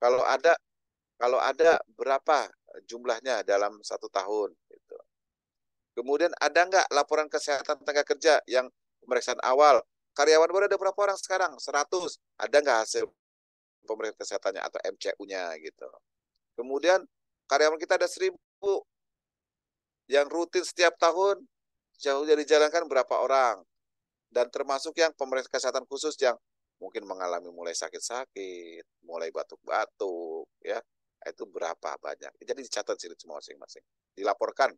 Kalau ada kalau ada berapa jumlahnya dalam satu tahun gitu. Kemudian ada nggak laporan kesehatan tenaga kerja yang pemeriksaan awal karyawan baru ada berapa orang sekarang? 100. Ada nggak hasil pemeriksaan kesehatannya atau MCU-nya gitu. Kemudian karyawan kita ada seribu yang rutin setiap tahun jauh dari jalankan berapa orang dan termasuk yang pemeriksaan kesehatan khusus yang mungkin mengalami mulai sakit-sakit, mulai batuk-batuk, ya itu berapa banyak. Jadi dicatat sini semua masing-masing, dilaporkan,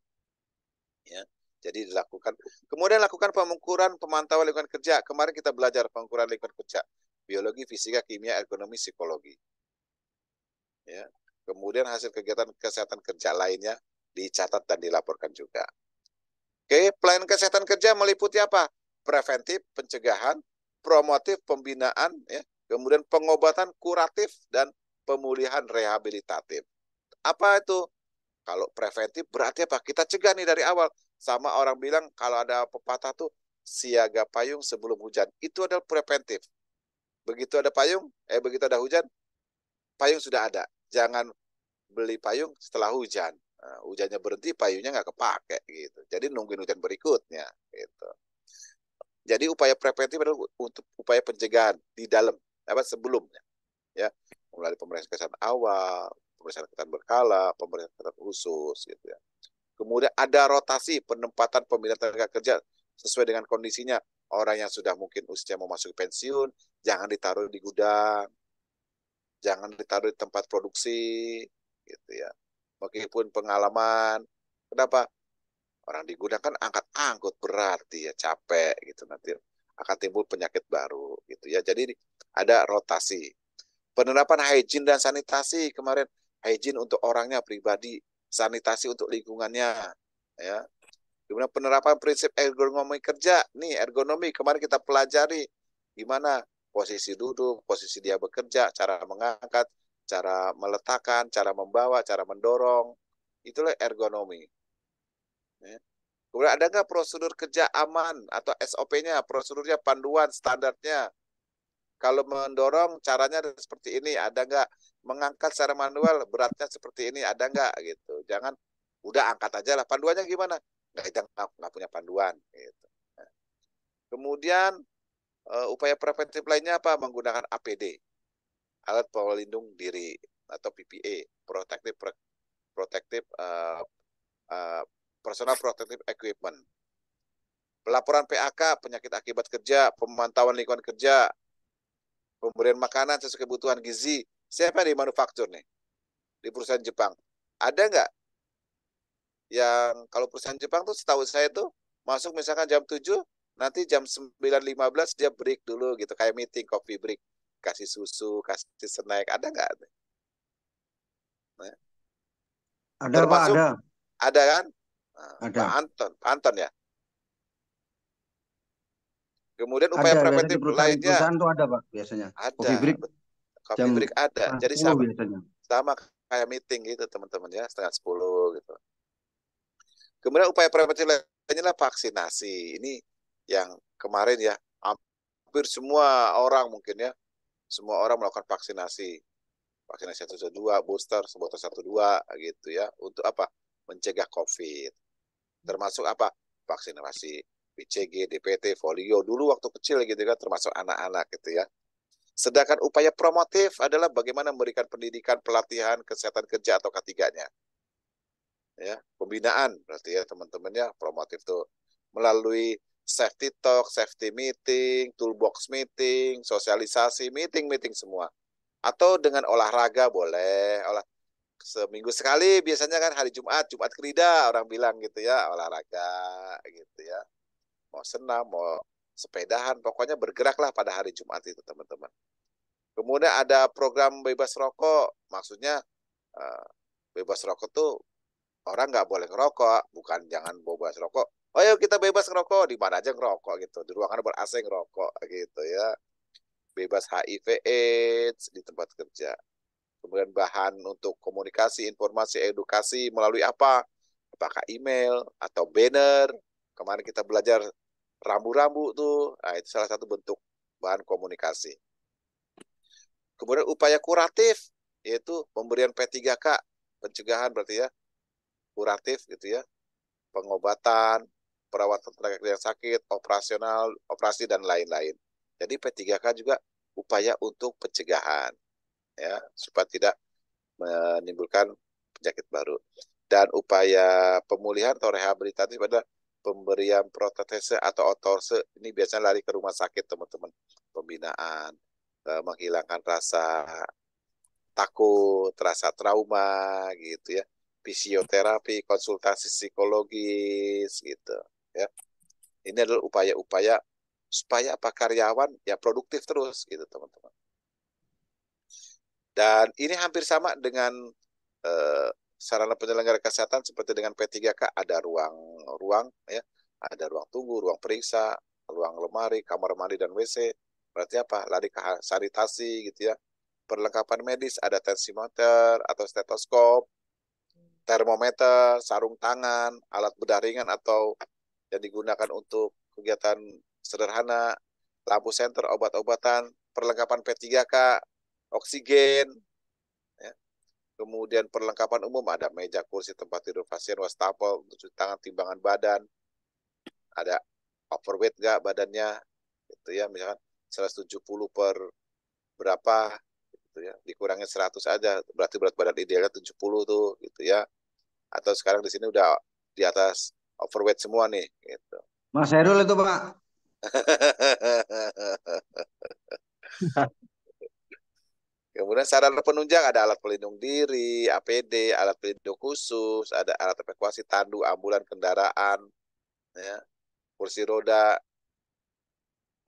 ya. Jadi dilakukan. Kemudian lakukan pengukuran pemantauan lingkungan kerja. Kemarin kita belajar pengukuran lingkungan kerja, biologi, fisika, kimia, ekonomi, psikologi. Ya. Kemudian hasil kegiatan kesehatan kerja lainnya dicatat dan dilaporkan juga. Oke, pelayanan kesehatan kerja meliputi apa? Preventif, pencegahan, promotif pembinaan ya kemudian pengobatan kuratif dan pemulihan rehabilitatif apa itu kalau preventif berarti apa kita cegah nih dari awal sama orang bilang kalau ada pepatah tuh siaga payung sebelum hujan itu adalah preventif begitu ada payung eh begitu ada hujan payung sudah ada jangan beli payung setelah hujan Nah, hujannya berhenti payungnya nggak kepake gitu jadi nungguin hujan berikutnya gitu jadi upaya preventif adalah untuk upaya pencegahan di dalam apa sebelumnya. Ya, mulai pemeriksaan kesehatan awal, pemeriksaan kesehatan berkala, pemeriksaan kesehatan khusus gitu ya. Kemudian ada rotasi penempatan pemilihan tenaga kerja sesuai dengan kondisinya. Orang yang sudah mungkin usia mau masuk pensiun, jangan ditaruh di gudang, jangan ditaruh di tempat produksi, gitu ya. Meskipun pengalaman, kenapa? Orang di gudang kan angkat-angkut berarti ya capek gitu nanti akan timbul penyakit baru gitu ya. Jadi ada rotasi. Penerapan hygiene dan sanitasi kemarin hygiene untuk orangnya pribadi, sanitasi untuk lingkungannya ya. Kemudian penerapan prinsip ergonomi kerja nih ergonomi kemarin kita pelajari gimana posisi duduk, posisi dia bekerja, cara mengangkat, cara meletakkan, cara membawa, cara mendorong. Itulah ergonomi. Ya. Kemudian ada nggak prosedur kerja aman atau SOP-nya, prosedurnya, panduan, standarnya? Kalau mendorong caranya seperti ini, ada nggak? Mengangkat secara manual beratnya seperti ini, ada nggak? Gitu. Jangan udah angkat aja lah. Panduannya gimana? Nggak, ada nggak punya panduan. Gitu. Nah. Kemudian eh, upaya preventif lainnya apa? Menggunakan APD, alat pelindung diri atau PPE, protective protective uh, uh, personal protective equipment. Pelaporan PAK, penyakit akibat kerja, pemantauan lingkungan kerja, pemberian makanan sesuai kebutuhan gizi. Siapa yang dimanufaktur nih? Di perusahaan Jepang. Ada nggak yang kalau perusahaan Jepang tuh setahu saya tuh masuk misalkan jam 7, nanti jam 9.15 dia break dulu gitu. Kayak meeting, coffee break. Kasih susu, kasih snack. Ada nggak? Ada Pak, ada. Ada kan? Nah, ada. Pak Anton, Pak Anton ya. Kemudian upaya ada, preventif ada, lainnya. itu ada Pak biasanya. Ada. Coffee break. Coffee jam, break ada. Jadi sama, biasanya. sama kayak meeting gitu teman-teman ya setengah sepuluh gitu. Kemudian upaya preventif lainnya lah vaksinasi. Ini yang kemarin ya hampir semua orang mungkin ya semua orang melakukan vaksinasi vaksinasi satu dua booster sebotol satu dua gitu ya untuk apa mencegah COVID. Termasuk apa? Vaksinasi BCG, DPT, folio dulu waktu kecil gitu kan termasuk anak-anak gitu ya. Sedangkan upaya promotif adalah bagaimana memberikan pendidikan, pelatihan, kesehatan kerja atau ketiganya. Ya, pembinaan berarti ya teman teman ya, promotif tuh melalui safety talk, safety meeting, toolbox meeting, sosialisasi, meeting-meeting semua. Atau dengan olahraga boleh, olah seminggu sekali biasanya kan hari Jumat, Jumat kerida orang bilang gitu ya, olahraga gitu ya. Mau senam, mau sepedahan, pokoknya bergeraklah pada hari Jumat itu teman-teman. Kemudian ada program bebas rokok, maksudnya eh, bebas rokok tuh orang nggak boleh ngerokok, bukan jangan bebas rokok. Oh ya kita bebas ngerokok, di mana aja ngerokok gitu, di ruangan ber AC ngerokok gitu ya. Bebas HIV AIDS di tempat kerja kemudian bahan untuk komunikasi, informasi, edukasi melalui apa? Apakah email atau banner? Kemarin kita belajar rambu-rambu tuh, nah, itu salah satu bentuk bahan komunikasi. Kemudian upaya kuratif yaitu pemberian P3K, pencegahan berarti ya, kuratif gitu ya, pengobatan, perawatan tenaga kerja yang sakit, operasional, operasi dan lain-lain. Jadi P3K juga upaya untuk pencegahan ya supaya tidak menimbulkan penyakit baru dan upaya pemulihan atau rehabilitasi pada pemberian protetese atau otorse ini biasanya lari ke rumah sakit teman-teman pembinaan eh, menghilangkan rasa takut rasa trauma gitu ya fisioterapi konsultasi psikologis gitu ya ini adalah upaya-upaya supaya apa karyawan ya produktif terus gitu teman-teman dan ini hampir sama dengan eh, sarana penyelenggara kesehatan seperti dengan P3K ada ruang-ruang ya, ada ruang tunggu, ruang periksa, ruang lemari, kamar mandi dan WC. Berarti apa? Lari ke sanitasi gitu ya. Perlengkapan medis ada tensimeter atau stetoskop, termometer, sarung tangan, alat bedah ringan atau yang digunakan untuk kegiatan sederhana, lampu senter, obat-obatan, perlengkapan P3K, oksigen, ya. kemudian perlengkapan umum ada meja kursi tempat tidur pasien, wastafel untuk cuci tangan, timbangan badan, ada overweight nggak badannya, gitu ya misalkan 170 per berapa, gitu ya dikurangin 100 aja, berarti berat badan idealnya 70 tuh, gitu ya, atau sekarang di sini udah di atas overweight semua nih, gitu. Mas Herul itu pak. Kemudian sarana penunjang ada alat pelindung diri, APD, alat pelindung khusus, ada alat evakuasi tandu, ambulan, kendaraan, ya, kursi roda,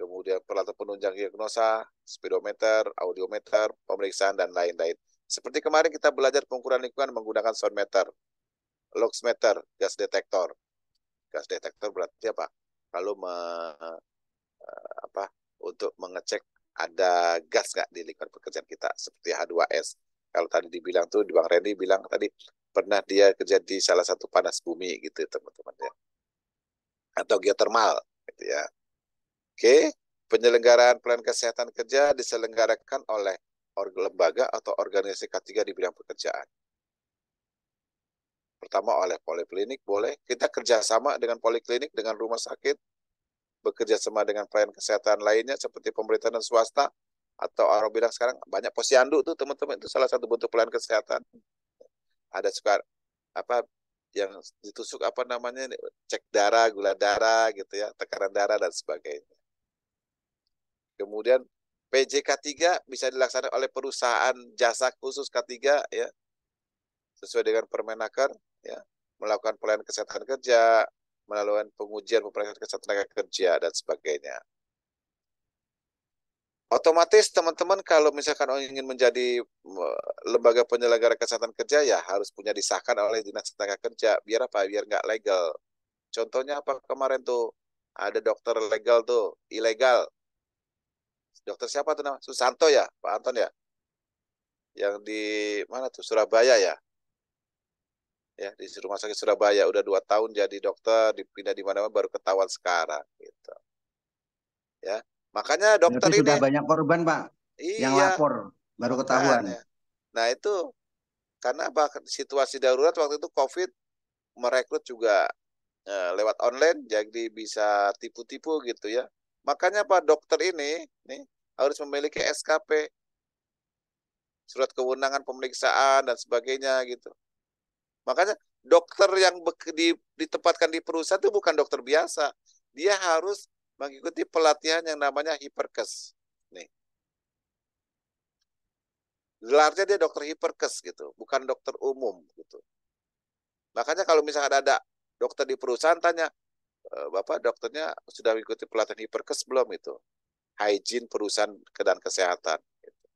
kemudian peralatan penunjang diagnosa, speedometer, audiometer, pemeriksaan, dan lain-lain. Seperti kemarin kita belajar pengukuran lingkungan menggunakan sound meter, lux meter, gas detektor. Gas detektor berarti apa? Kalau me, eh, apa, untuk mengecek ada gas nggak di lingkungan pekerjaan kita seperti H2S. Kalau tadi dibilang tuh Bang Randy bilang tadi pernah dia kerja di salah satu panas bumi gitu teman-teman ya. Atau geotermal gitu ya. Oke, penyelenggaraan plan kesehatan kerja diselenggarakan oleh lembaga atau organisasi ketiga di bidang pekerjaan. Pertama oleh poliklinik boleh, kita kerjasama dengan poliklinik, dengan rumah sakit, bekerja sama dengan pelayan kesehatan lainnya seperti pemerintah dan swasta atau orang bilang sekarang banyak posyandu tuh teman-teman itu salah satu bentuk pelayan kesehatan ada suka apa yang ditusuk apa namanya cek darah gula darah gitu ya tekanan darah dan sebagainya kemudian PJK 3 bisa dilaksanakan oleh perusahaan jasa khusus K3 ya sesuai dengan Permenaker ya melakukan pelayanan kesehatan kerja melalui pengujian pemeriksaan kesehatan tenaga kerja dan sebagainya. Otomatis teman-teman kalau misalkan ingin menjadi lembaga penyelenggara kesehatan kerja ya harus punya disahkan oleh dinas tenaga kerja biar apa biar nggak legal. Contohnya apa kemarin tuh ada dokter legal tuh ilegal. Dokter siapa tuh nama? Susanto ya, Pak Anton ya. Yang di mana tuh Surabaya ya ya di rumah sakit Surabaya udah dua tahun jadi dokter dipindah di mana mana baru ketahuan sekarang gitu ya makanya dokter Berarti ini sudah banyak korban pak iya, yang lapor baru ketahuan ya? makanya. nah itu karena apa situasi darurat waktu itu covid merekrut juga eh, lewat online jadi bisa tipu-tipu gitu ya makanya pak dokter ini nih harus memiliki SKP surat kewenangan pemeriksaan dan sebagainya gitu Makanya dokter yang di, ditempatkan di perusahaan itu bukan dokter biasa. Dia harus mengikuti pelatihan yang namanya hiperkes. Nih. Gelarnya dia dokter hiperkes gitu, bukan dokter umum gitu. Makanya kalau misalnya ada, ada dokter di perusahaan tanya, e, Bapak dokternya sudah mengikuti pelatihan hiperkes belum itu? Hygiene perusahaan dan kesehatan. Gitu.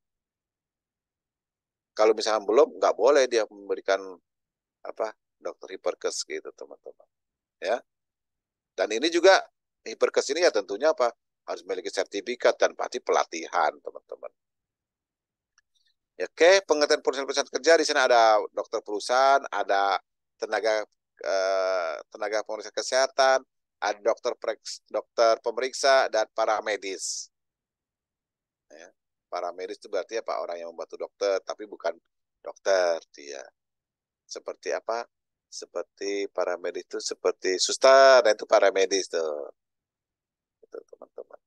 Kalau misalnya belum, nggak boleh dia memberikan apa dokter hiperkes gitu teman-teman ya dan ini juga hiperkes ini ya tentunya apa harus memiliki sertifikat dan pasti pelatihan teman-teman ya, oke pengertian perusahaan-perusahaan kerja di sana ada dokter perusahaan ada tenaga eh, tenaga pemeriksa kesehatan ada dokter dokter pemeriksa dan para medis ya, para medis itu berarti apa orang yang membantu dokter tapi bukan dokter dia seperti apa? Seperti para medis itu seperti suster, dan nah itu para medis tuh. Itu teman-teman.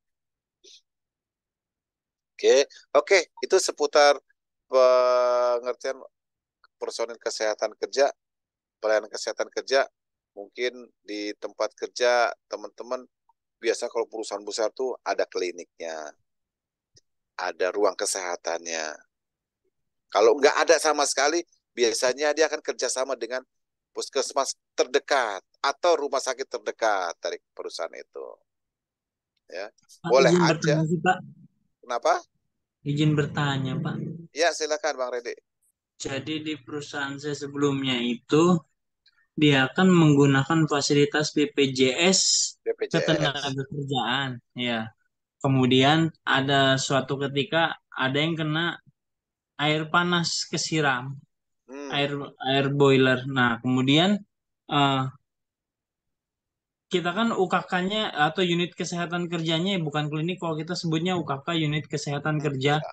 Oke, oke, itu seputar pengertian personil kesehatan kerja, pelayanan kesehatan kerja. Mungkin di tempat kerja teman-teman biasa kalau perusahaan besar tuh ada kliniknya, ada ruang kesehatannya. Kalau nggak ada sama sekali, biasanya dia akan kerjasama dengan puskesmas terdekat atau rumah sakit terdekat dari perusahaan itu. Ya, Pak, boleh aja. Sih, Pak. Kenapa? Izin bertanya, Pak. Ya, silakan Bang Redi. Jadi di perusahaan saya sebelumnya itu dia akan menggunakan fasilitas BPJS, BPJS. ketenagakerjaan, ya. Kemudian ada suatu ketika ada yang kena air panas kesiram Hmm. air air boiler. Nah, kemudian uh, kita kan UKK-nya atau unit kesehatan kerjanya bukan klinik kalau kita sebutnya UKK unit kesehatan hmm, kerja ya.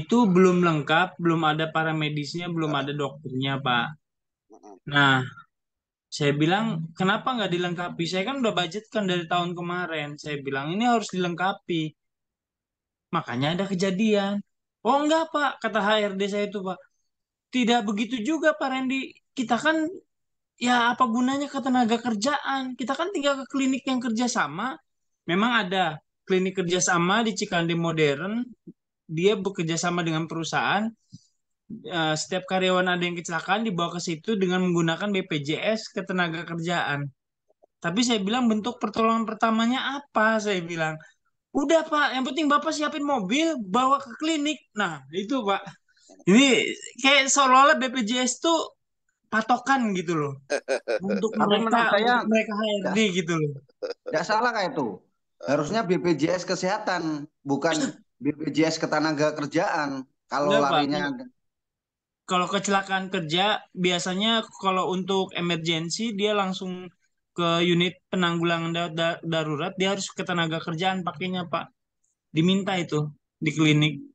itu belum lengkap, belum ada para medisnya, belum ya. ada dokternya, Pak. Hmm. Nah, saya bilang kenapa nggak dilengkapi? Saya kan udah budgetkan dari tahun kemarin. Saya bilang ini harus dilengkapi. Makanya ada kejadian. Oh enggak, Pak, kata HRD saya itu, Pak tidak begitu juga Pak Randy. Kita kan ya apa gunanya ketenaga kerjaan? Kita kan tinggal ke klinik yang kerjasama. Memang ada klinik kerjasama di Cikande Modern. Dia bekerja sama dengan perusahaan. Eh, setiap karyawan ada yang kecelakaan dibawa ke situ dengan menggunakan BPJS ketenaga kerjaan. Tapi saya bilang bentuk pertolongan pertamanya apa? Saya bilang, udah Pak, yang penting Bapak siapin mobil, bawa ke klinik. Nah, itu Pak ini kayak seolah-olah BPJS tuh patokan gitu loh. untuk mereka saya, mereka HRD gak, gitu loh. Enggak salah kayak itu. Harusnya BPJS kesehatan bukan BPJS ketenaga kerjaan kalau Nggak, larinya Pak. Kalau kecelakaan kerja biasanya kalau untuk emergency dia langsung ke unit penanggulangan da da darurat dia harus ke kerjaan pakainya Pak. Diminta itu di klinik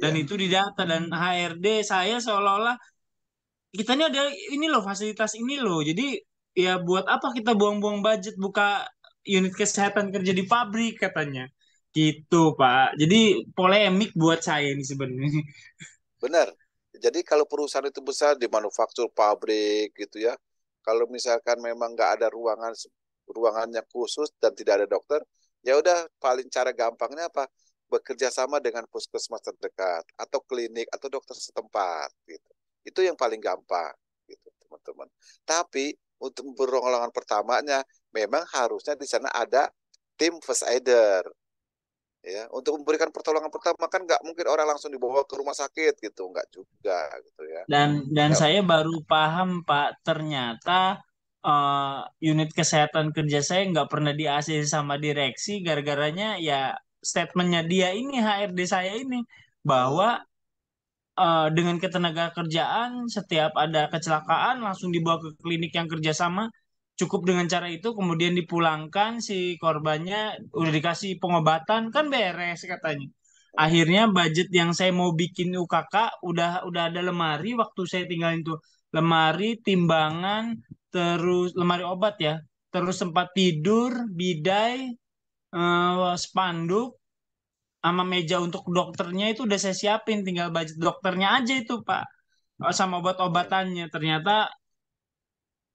dan yeah. itu didata dan HRD saya seolah-olah kita ini ada ini loh fasilitas ini loh jadi ya buat apa kita buang-buang budget buka unit kesehatan kerja di pabrik katanya gitu pak jadi polemik buat saya ini sebenarnya benar jadi kalau perusahaan itu besar di manufaktur pabrik gitu ya kalau misalkan memang nggak ada ruangan ruangannya khusus dan tidak ada dokter ya udah paling cara gampangnya apa bekerja sama dengan puskesmas terdekat atau klinik atau dokter setempat gitu. Itu yang paling gampang gitu, teman-teman. Tapi untuk berolongan pertamanya memang harusnya di sana ada tim first aider. Ya, untuk memberikan pertolongan pertama kan nggak mungkin orang langsung dibawa ke rumah sakit gitu, nggak juga gitu ya. Dan dan ya. saya baru paham Pak, ternyata uh, unit kesehatan kerja saya nggak pernah di AC sama direksi, gara-garanya ya statementnya dia ini HRD saya ini bahwa uh, dengan ketenaga kerjaan setiap ada kecelakaan langsung dibawa ke klinik yang kerjasama cukup dengan cara itu kemudian dipulangkan si korbannya udah dikasih pengobatan kan beres katanya akhirnya budget yang saya mau bikin UKK udah udah ada lemari waktu saya tinggal itu lemari timbangan terus lemari obat ya terus sempat tidur bidai uh, eh, spanduk sama meja untuk dokternya itu udah saya siapin tinggal budget dokternya aja itu pak eh, sama obat-obatannya ternyata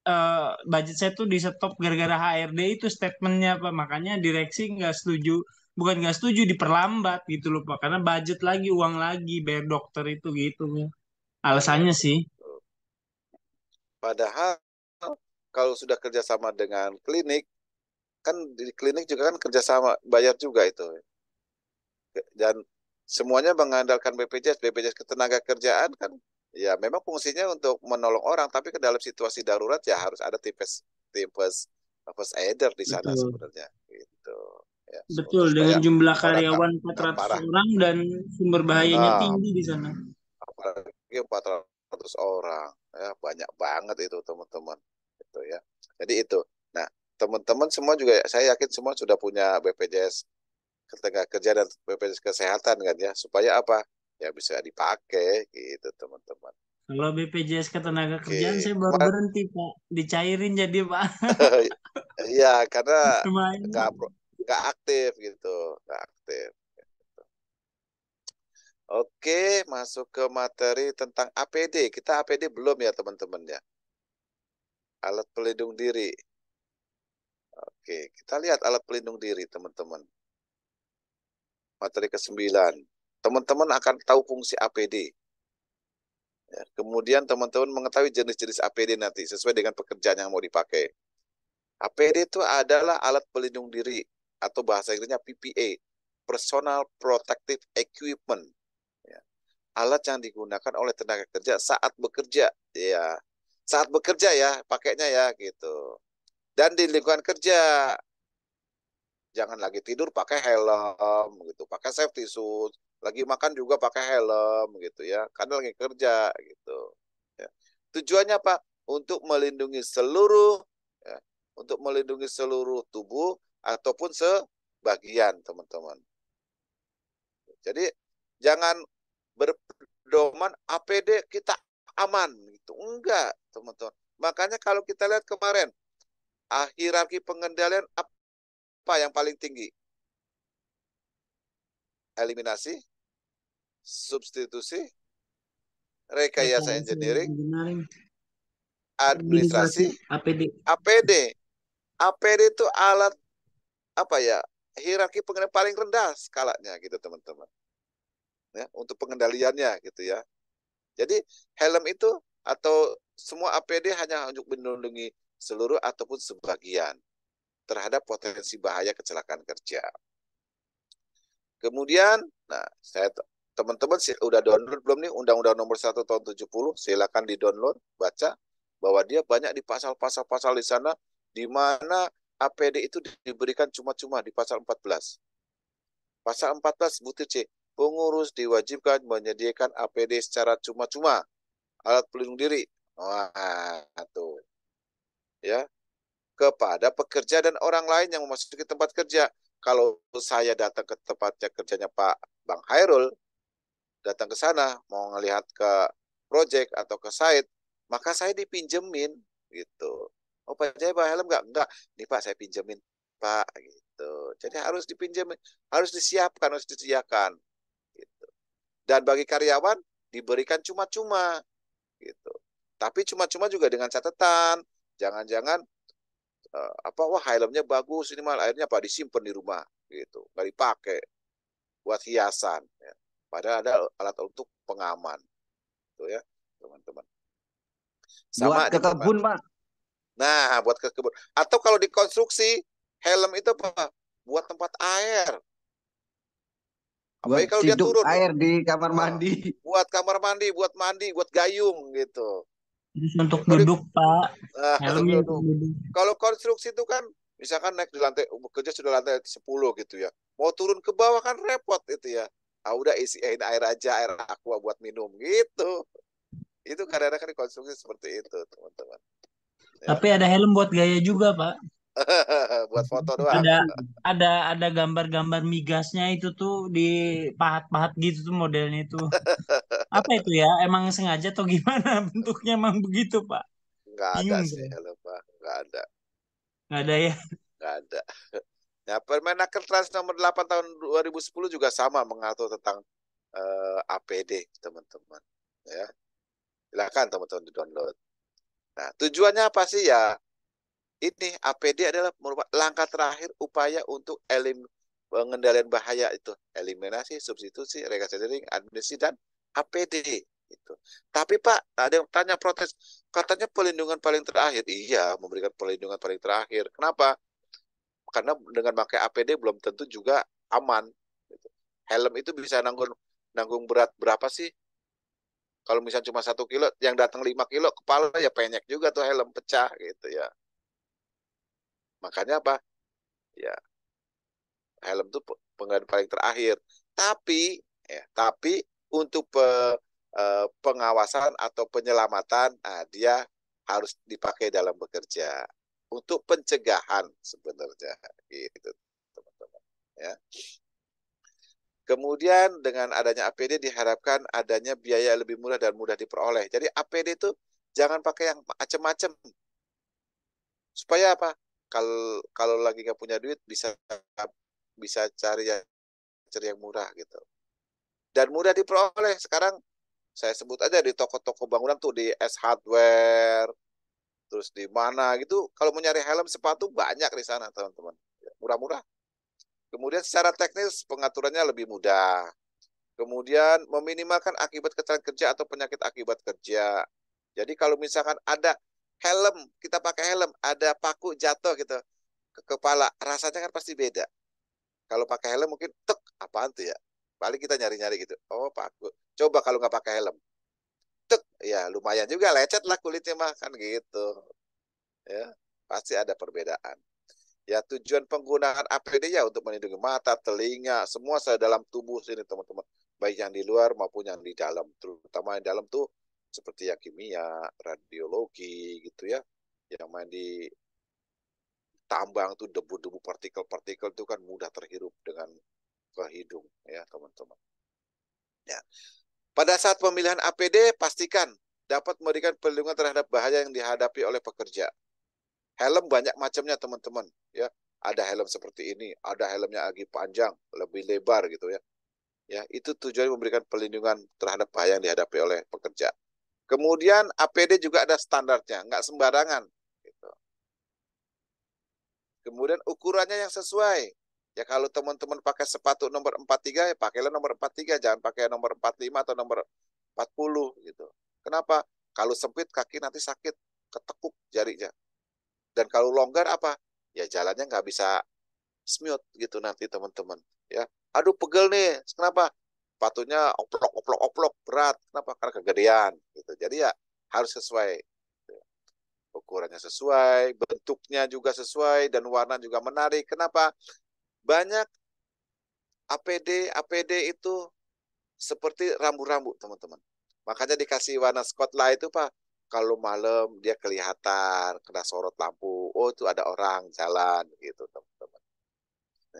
uh, budget saya tuh di stop gara-gara HRD itu statementnya pak makanya direksi nggak setuju bukan nggak setuju diperlambat gitu loh pak karena budget lagi uang lagi bayar dokter itu gitu alasannya sih padahal kalau sudah kerjasama dengan klinik kan di klinik juga kan kerjasama bayar juga itu dan semuanya mengandalkan BPJS BPJS ketenaga kerjaan kan ya memang fungsinya untuk menolong orang tapi ke dalam situasi darurat ya harus ada tipes tipes tim first, aider di sana Betul. sebenarnya gitu ya, Betul dengan jumlah karyawan 400 parah. orang dan sumber bahayanya nah, tinggi di sana apalagi 400 orang ya banyak banget itu teman-teman itu ya jadi itu teman-teman semua juga saya yakin semua sudah punya BPJS ketenaga kerja dan BPJS kesehatan kan ya supaya apa ya bisa dipakai gitu teman-teman. Kalau BPJS ketenaga kerjaan saya baru Mar berhenti pak dicairin jadi pak. Iya karena nggak aktif gitu nggak aktif. Oke, masuk ke materi tentang APD. Kita APD belum ya teman-teman ya. Alat pelindung diri. Oke, kita lihat alat pelindung diri, teman-teman. Materi ke-9. Teman-teman akan tahu fungsi APD. Ya, kemudian teman-teman mengetahui jenis-jenis APD nanti sesuai dengan pekerjaan yang mau dipakai. APD itu adalah alat pelindung diri atau bahasa Inggrisnya PPA, Personal Protective Equipment. Ya. Alat yang digunakan oleh tenaga kerja saat bekerja, ya. Saat bekerja ya, pakainya ya gitu dan di lingkungan kerja jangan lagi tidur pakai helm gitu pakai safety suit lagi makan juga pakai helm gitu ya karena lagi kerja gitu ya. tujuannya apa untuk melindungi seluruh ya, untuk melindungi seluruh tubuh ataupun sebagian teman-teman jadi jangan berpedoman APD kita aman gitu enggak teman-teman makanya kalau kita lihat kemarin ah, hierarki pengendalian apa yang paling tinggi? Eliminasi, substitusi, rekayasa engineering, administrasi, APD. APD. APD itu alat apa ya? Hierarki pengendalian paling rendah skalanya gitu, teman-teman. Ya, untuk pengendaliannya gitu ya. Jadi helm itu atau semua APD hanya untuk melindungi seluruh ataupun sebagian terhadap potensi bahaya kecelakaan kerja. Kemudian, nah saya teman-teman udah download belum nih Undang-Undang Nomor 1 Tahun 70? Silakan di-download, baca bahwa dia banyak di pasal-pasal pasal di sana di mana APD itu diberikan cuma-cuma di pasal 14. Pasal 14 butir C, pengurus diwajibkan menyediakan APD secara cuma-cuma alat pelindung diri. Wah, tuh ya kepada pekerja dan orang lain yang memasuki tempat kerja. Kalau saya datang ke tempatnya kerjanya Pak Bang Hairul, datang ke sana mau ngelihat ke proyek atau ke site, maka saya dipinjemin gitu. Oh Pak Jaya Pak Helm nggak? Nggak. Nih Pak saya pinjemin Pak gitu. Jadi harus dipinjemin, harus disiapkan, harus disediakan. Gitu. Dan bagi karyawan diberikan cuma-cuma gitu. Tapi cuma-cuma juga dengan catatan Jangan-jangan uh, apa wah helmnya bagus ini malah airnya pak disimpan di rumah gitu, nggak dipakai buat hiasan. Ya. Padahal ada alat untuk pengaman, tuh gitu ya teman-teman. Sama buat ke kebun pak. Nah, buat ke kebun. Atau kalau dikonstruksi helm itu apa? Buat tempat air. Apalagi buat kalau dia turun air di kamar nah, mandi. Buat kamar mandi, buat mandi, buat gayung gitu untuk duduk pak nah, kalau konstruksi itu kan misalkan naik di lantai kerja sudah lantai 10 gitu ya mau turun ke bawah kan repot itu ya ah udah isiin air aja air aqua buat minum gitu itu kadang-kadang kan konstruksi seperti itu teman-teman ya. tapi ada helm buat gaya juga pak buat foto doang. Ada ada ada gambar-gambar migasnya itu tuh di pahat-pahat gitu tuh modelnya itu. Apa itu ya? Emang sengaja atau gimana bentuknya emang begitu, Pak? Enggak ada Bingung. sih, Pak. Enggak ada. Enggak ada ya? Enggak ada. Ya, Permenaker Trans nomor 8 tahun 2010 juga sama mengatur tentang uh, eh, APD, teman-teman. Ya. Silakan teman-teman di-download. Nah, tujuannya apa sih ya? ini APD adalah merupakan langkah terakhir upaya untuk elim pengendalian bahaya itu eliminasi substitusi regasering administrasi dan APD itu tapi Pak ada yang tanya protes katanya pelindungan paling terakhir iya memberikan pelindungan paling terakhir kenapa karena dengan pakai APD belum tentu juga aman gitu. helm itu bisa nanggung nanggung berat berapa sih kalau misalnya cuma satu kilo yang datang lima kilo kepala ya penyek juga tuh helm pecah gitu ya Makanya apa? Ya, helm itu pengganti paling terakhir. Tapi, ya, tapi untuk pe, eh, pengawasan atau penyelamatan, nah, dia harus dipakai dalam bekerja untuk pencegahan sebenarnya, gitu, teman-teman. Ya. Kemudian dengan adanya APD diharapkan adanya biaya lebih murah dan mudah diperoleh. Jadi APD itu jangan pakai yang macam-macam. Supaya apa? kalau kalau lagi nggak punya duit bisa bisa cari yang cari yang murah gitu dan mudah diperoleh sekarang saya sebut aja di toko-toko bangunan tuh di S Hardware terus di mana gitu kalau mau nyari helm sepatu banyak di sana teman-teman murah-murah kemudian secara teknis pengaturannya lebih mudah kemudian meminimalkan akibat kecelakaan kerja atau penyakit akibat kerja jadi kalau misalkan ada helm kita pakai helm ada paku jatuh gitu ke kepala rasanya kan pasti beda kalau pakai helm mungkin tek apaan tuh ya paling kita nyari-nyari gitu oh paku coba kalau nggak pakai helm tek ya lumayan juga lecet lah kulitnya mah kan gitu ya pasti ada perbedaan ya tujuan penggunaan APD ya untuk melindungi mata telinga semua saya dalam tubuh sini teman-teman baik yang di luar maupun yang di dalam terutama yang dalam tuh seperti ya kimia, radiologi gitu ya, yang main di tambang tuh debu-debu partikel-partikel itu kan mudah terhirup dengan ke hidung ya teman-teman. Ya. Pada saat pemilihan APD pastikan dapat memberikan perlindungan terhadap bahaya yang dihadapi oleh pekerja. Helm banyak macamnya teman-teman ya. Ada helm seperti ini, ada helmnya lagi panjang, lebih lebar gitu ya. Ya, itu tujuannya memberikan perlindungan terhadap bahaya yang dihadapi oleh pekerja. Kemudian APD juga ada standarnya, nggak sembarangan. Gitu. Kemudian ukurannya yang sesuai. Ya kalau teman-teman pakai sepatu nomor 43, ya pakailah nomor 43, jangan pakai nomor 45 atau nomor 40 gitu. Kenapa? Kalau sempit kaki nanti sakit, ketekuk jarinya. Dan kalau longgar apa? Ya jalannya nggak bisa smooth gitu nanti teman-teman. Ya, aduh pegel nih, kenapa? sepatunya oplok oplok oplok berat kenapa karena kegedean gitu jadi ya harus sesuai gitu. ukurannya sesuai bentuknya juga sesuai dan warna juga menarik kenapa banyak APD APD itu seperti rambu-rambu teman-teman makanya dikasih warna spotlight itu pak kalau malam dia kelihatan kena sorot lampu oh itu ada orang jalan gitu teman-teman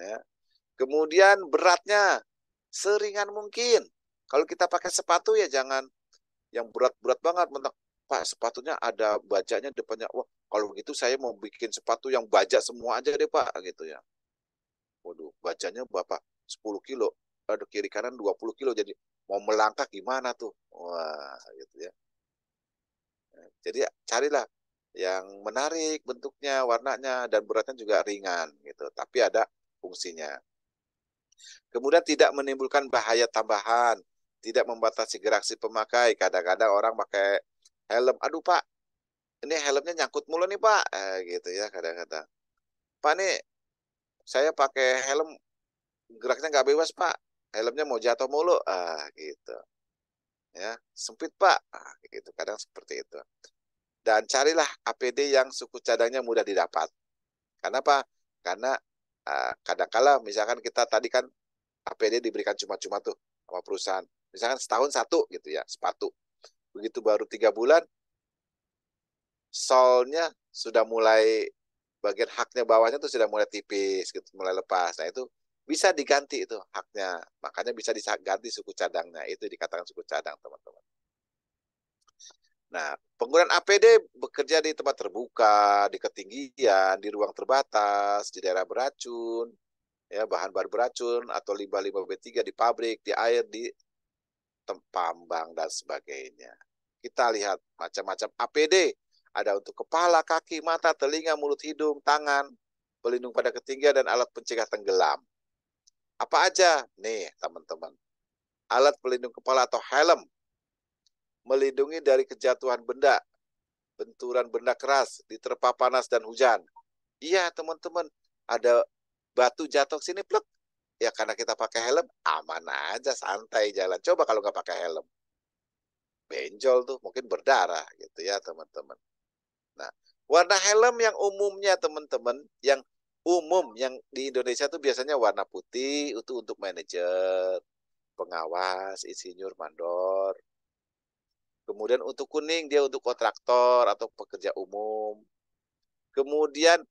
ya kemudian beratnya seringan mungkin. Kalau kita pakai sepatu ya jangan yang berat-berat banget. mentok. Pak sepatunya ada bajanya depannya. Wah kalau begitu saya mau bikin sepatu yang baja semua aja deh Pak gitu ya. Waduh bajanya Bapak 10 kilo. Ada kiri kanan 20 kilo. Jadi mau melangkah gimana tuh? Wah gitu ya. Jadi carilah yang menarik bentuknya, warnanya, dan beratnya juga ringan gitu. Tapi ada fungsinya. Kemudian tidak menimbulkan bahaya tambahan, tidak membatasi gerak si pemakai. Kadang-kadang orang pakai helm, aduh Pak, ini helmnya nyangkut mulu nih Pak, eh, gitu ya kadang-kadang. Pak nih, saya pakai helm geraknya nggak bebas Pak, helmnya mau jatuh mulu, ah gitu. Ya, sempit Pak, ah, gitu. Kadang seperti itu. Dan carilah APD yang suku cadangnya mudah didapat. Karena apa? Karena Nah, kadangkala misalkan kita tadi kan APD diberikan cuma-cuma tuh sama perusahaan. Misalkan setahun satu gitu ya, sepatu. Begitu baru tiga bulan, solnya sudah mulai bagian haknya bawahnya tuh sudah mulai tipis gitu, mulai lepas. Nah itu bisa diganti itu haknya. Makanya bisa diganti suku cadangnya. Itu dikatakan suku cadang, teman-teman. Nah, penggunaan APD bekerja di tempat terbuka, di ketinggian, di ruang terbatas, di daerah beracun, ya bahan-bahan beracun atau limbah limbah B3 di pabrik, di air, di tempambang dan sebagainya. Kita lihat macam-macam APD. Ada untuk kepala, kaki, mata, telinga, mulut, hidung, tangan, pelindung pada ketinggian dan alat pencegah tenggelam. Apa aja? Nih, teman-teman. Alat pelindung kepala atau helm melindungi dari kejatuhan benda, benturan benda keras, diterpa panas dan hujan. Iya, teman-teman, ada batu jatuh sini plek. Ya karena kita pakai helm, aman aja, santai jalan. Coba kalau nggak pakai helm. Benjol tuh, mungkin berdarah gitu ya, teman-teman. Nah, warna helm yang umumnya, teman-teman, yang umum yang di Indonesia tuh biasanya warna putih itu untuk manajer, pengawas, insinyur, mandor, Kemudian untuk kuning dia untuk kontraktor atau pekerja umum. Kemudian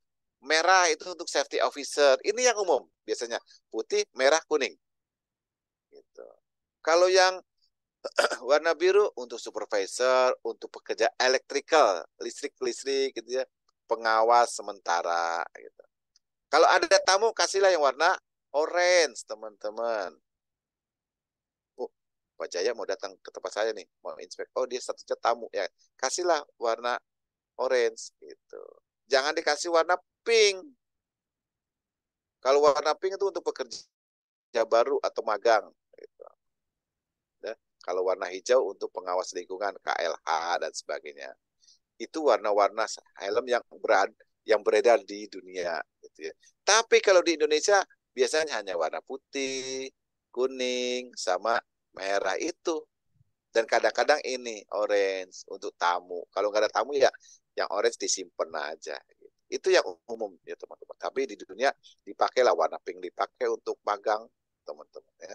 merah itu untuk safety officer. Ini yang umum biasanya. Putih, merah, kuning. Gitu. Kalau yang warna biru untuk supervisor, untuk pekerja elektrikal, listrik-listrik gitu ya, pengawas sementara gitu. Kalau ada tamu kasihlah yang warna orange, teman-teman. Pak Jaya mau datang ke tempat saya nih, mau inspect. Oh, dia satu tamu ya. Kasihlah warna orange gitu. Jangan dikasih warna pink. Kalau warna pink itu untuk pekerja baru atau magang gitu. Ya. Kalau warna hijau untuk pengawas lingkungan KLH dan sebagainya. Itu warna-warna helm yang berad, yang beredar di dunia gitu ya. Tapi kalau di Indonesia biasanya hanya warna putih, kuning sama merah itu. Dan kadang-kadang ini orange untuk tamu. Kalau nggak ada tamu ya yang orange disimpan aja. Itu yang umum ya teman-teman. Tapi di dunia dipakailah warna pink dipakai untuk magang teman-teman ya.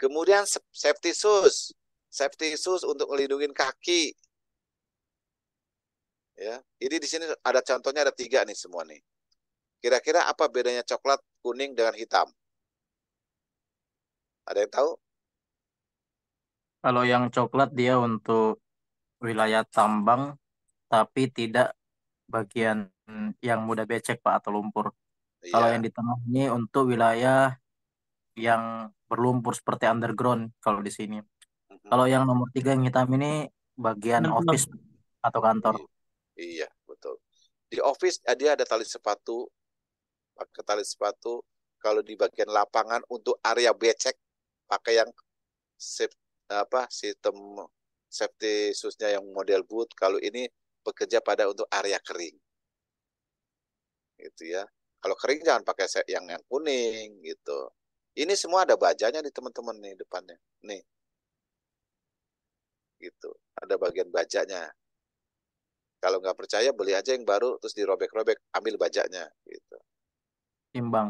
Kemudian safety shoes. Safety shoes untuk melindungi kaki. Ya, ini di sini ada contohnya ada tiga nih semua nih. Kira-kira apa bedanya coklat kuning dengan hitam? Ada yang tahu? Kalau yang coklat dia untuk wilayah tambang, tapi tidak bagian yang mudah becek Pak atau lumpur. Iya. Kalau yang di tengah ini untuk wilayah yang berlumpur seperti underground kalau di sini. Mm -hmm. Kalau yang nomor tiga yang hitam ini bagian mm -hmm. office atau kantor. Iya, betul. Di office eh, dia ada tali sepatu, pakai tali sepatu. Kalau di bagian lapangan untuk area becek pakai yang safety, apa sistem safety susnya yang model boot. Kalau ini bekerja pada untuk area kering. Gitu ya. Kalau kering jangan pakai yang yang kuning gitu. Ini semua ada bajanya nih teman-teman nih depannya. Nih. Gitu. Ada bagian bajanya. Kalau nggak percaya beli aja yang baru terus dirobek-robek, ambil bajanya gitu. imbang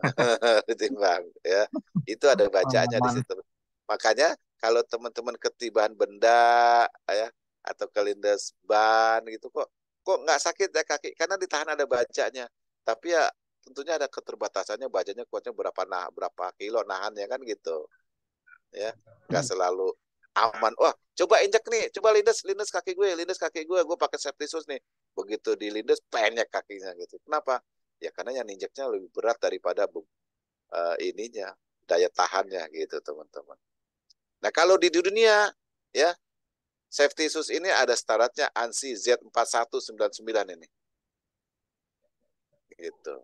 ketimbang ya itu ada bacaannya di situ makanya kalau teman-teman ketiban benda ya atau kelindes ban gitu kok kok nggak sakit ya kaki karena ditahan ada bacanya tapi ya tentunya ada keterbatasannya bacanya kuatnya berapa nah berapa kilo nahan ya kan gitu ya nggak hmm. selalu aman wah coba injek nih coba lindes lindes kaki gue lindes kaki gue gue pakai safety shoes nih begitu di dilindes penyek kakinya gitu kenapa ya karena yang injeknya lebih berat daripada uh, ininya daya tahannya gitu teman-teman. Nah kalau di dunia ya safety shoes ini ada standarnya ANSI Z4199 ini. Gitu.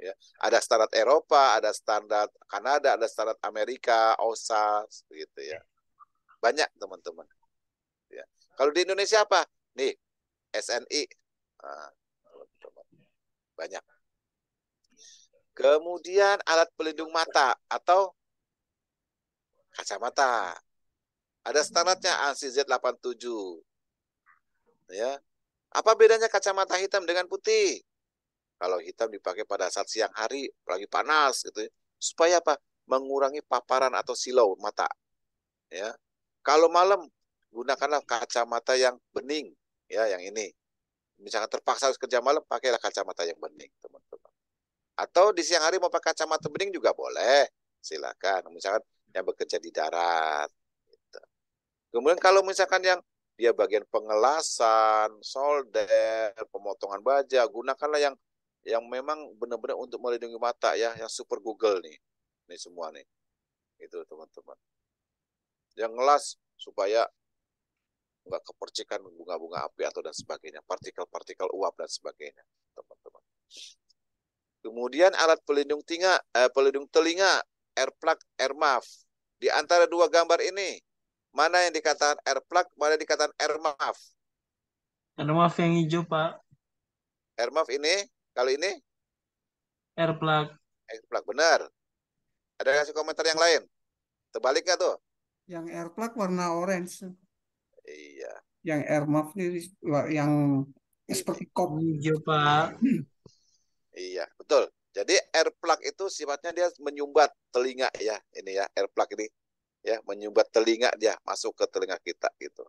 Ya, ada standar Eropa, ada standar Kanada, ada standar Amerika, OSA gitu ya. Banyak teman-teman. Ya. Kalau di Indonesia apa? Nih, SNI. Ah banyak. Kemudian alat pelindung mata atau kacamata. Ada standarnya ANSI Z87. Ya. Apa bedanya kacamata hitam dengan putih? Kalau hitam dipakai pada saat siang hari, lagi panas gitu. Ya. Supaya apa? Mengurangi paparan atau silau mata. Ya. Kalau malam gunakanlah kacamata yang bening ya yang ini misalkan terpaksa harus kerja malam, pakailah kacamata yang bening, teman-teman. Atau di siang hari mau pakai kacamata bening juga boleh, silakan. Misalkan yang bekerja di darat. Gitu. Kemudian kalau misalkan yang dia bagian pengelasan, solder, pemotongan baja, gunakanlah yang yang memang benar-benar untuk melindungi mata ya, yang super Google nih, ini semua nih, itu teman-teman. Yang ngelas supaya bunga kepercikan bunga-bunga api atau dan sebagainya, partikel-partikel uap dan sebagainya, teman-teman. Kemudian alat pelindung telinga, eh, pelindung telinga, air plug, air muff. Di antara dua gambar ini, mana yang dikatakan air plug, mana yang dikatakan air muff? Air muff yang hijau, Pak. Air muff ini, kalau ini? Air plug. Air plug, benar. Ada kasih komentar yang lain? Terbalik nggak tuh? Yang air plug warna orange. Iya. Yang air muff ini yang seperti kop hijau Pak. Iya, betul. Jadi air plug itu sifatnya dia menyumbat telinga ya, ini ya air plug ini ya menyumbat telinga dia masuk ke telinga kita gitu.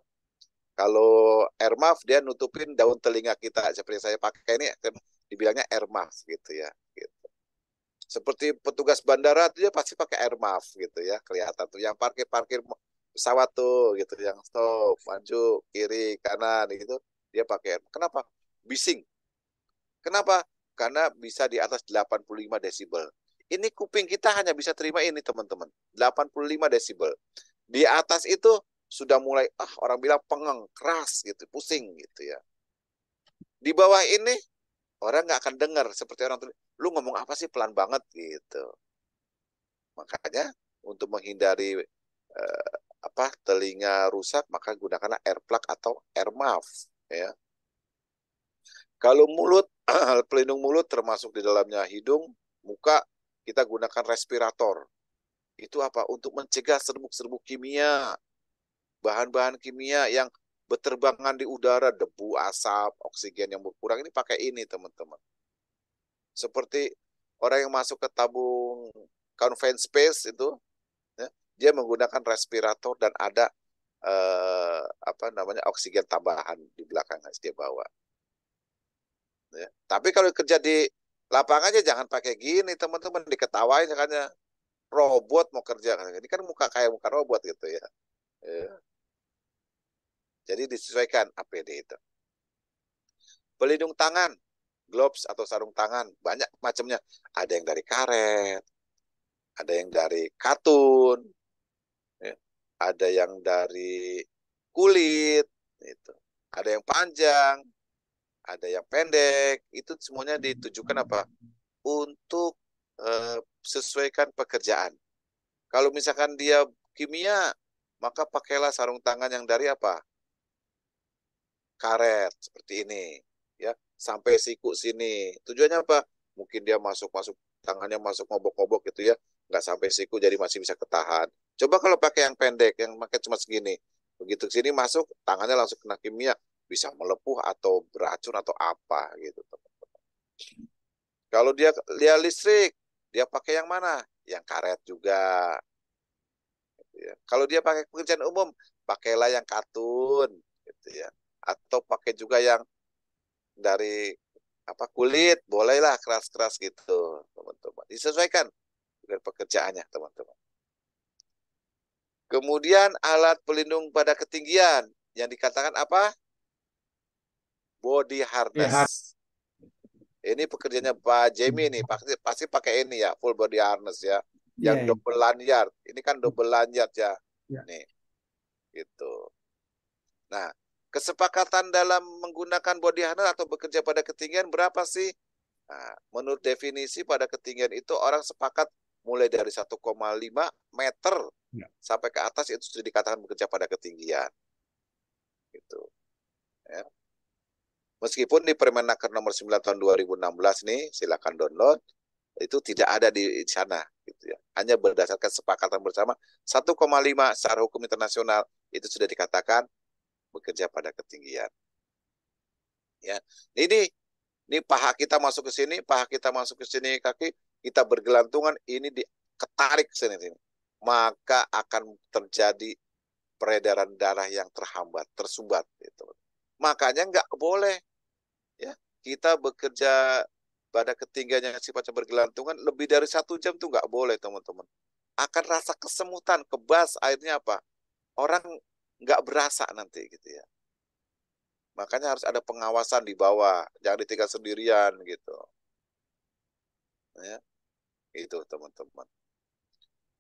Kalau air muff dia nutupin daun telinga kita seperti saya pakai ini kan dibilangnya air muff gitu ya. Gitu. Seperti petugas bandara itu dia pasti pakai air muff gitu ya kelihatan tuh yang parkir parkir pesawat tuh gitu yang stop maju kiri kanan gitu dia pakai kenapa bising kenapa karena bisa di atas 85 desibel ini kuping kita hanya bisa terima ini teman-teman 85 desibel di atas itu sudah mulai ah orang bilang pengeng keras gitu pusing gitu ya di bawah ini orang nggak akan dengar seperti orang tuh. lu ngomong apa sih pelan banget gitu makanya untuk menghindari eh, apa telinga rusak maka gunakanlah air plug atau air muff ya. Kalau mulut pelindung mulut termasuk di dalamnya hidung, muka kita gunakan respirator. Itu apa? Untuk mencegah serbuk-serbuk kimia. Bahan-bahan kimia yang berterbangan di udara, debu, asap, oksigen yang berkurang ini pakai ini, teman-teman. Seperti orang yang masuk ke tabung confined space itu dia menggunakan respirator dan ada eh, apa namanya oksigen tambahan di belakang harus dia bawa. Ya. Tapi kalau kerja di lapangannya jangan pakai gini teman-teman diketawain katanya robot mau kerja ini kan muka kayak muka robot gitu ya. ya. Jadi disesuaikan APD itu. Pelindung tangan, gloves atau sarung tangan banyak macamnya. Ada yang dari karet, ada yang dari katun, ada yang dari kulit, itu, ada yang panjang, ada yang pendek, itu semuanya ditujukan apa? Untuk e, sesuaikan pekerjaan. Kalau misalkan dia kimia, maka pakailah sarung tangan yang dari apa? Karet seperti ini, ya sampai siku sini. Tujuannya apa? Mungkin dia masuk-masuk tangannya masuk ngobok-ngobok gitu ya nggak sampai siku jadi masih bisa ketahan. Coba kalau pakai yang pendek, yang pakai cuma segini, begitu sini masuk tangannya langsung kena kimia, bisa melepuh atau beracun atau apa gitu. Kalau dia dia listrik, dia pakai yang mana? Yang karet juga. Gitu ya. Kalau dia pakai pekerjaan umum, pakailah yang katun, gitu ya. Atau pakai juga yang dari apa kulit bolehlah keras-keras gitu teman-teman disesuaikan dengan pekerjaannya, teman-teman. Kemudian alat pelindung pada ketinggian yang dikatakan apa? Body harness. Iya. Ini pekerjaannya Pak Jamie nih, pasti, pasti pakai ini ya, full body harness ya. Iya, yang yeah. double lanyard. Ini kan double lanyard ya. Yeah. Nih. itu. Nah, kesepakatan dalam menggunakan body harness atau bekerja pada ketinggian berapa sih? Nah, menurut definisi pada ketinggian itu orang sepakat mulai dari 1,5 meter ya. sampai ke atas itu sudah dikatakan bekerja pada ketinggian. Gitu. Ya. Meskipun di Permenaker nomor 9 tahun 2016 nih, silakan download, itu tidak ada di sana gitu ya. Hanya berdasarkan sepakatan bersama 1,5 secara hukum internasional itu sudah dikatakan bekerja pada ketinggian. Ya. Ini ini paha kita masuk ke sini, paha kita masuk ke sini, kaki kita bergelantungan ini diketarik sini sini maka akan terjadi peredaran darah yang terhambat tersumbat itu makanya nggak boleh ya kita bekerja pada ketinggian yang sifatnya bergelantungan lebih dari satu jam tuh nggak boleh teman-teman akan rasa kesemutan kebas akhirnya apa orang nggak berasa nanti gitu ya makanya harus ada pengawasan di bawah jangan ditinggal sendirian gitu ya itu teman-teman.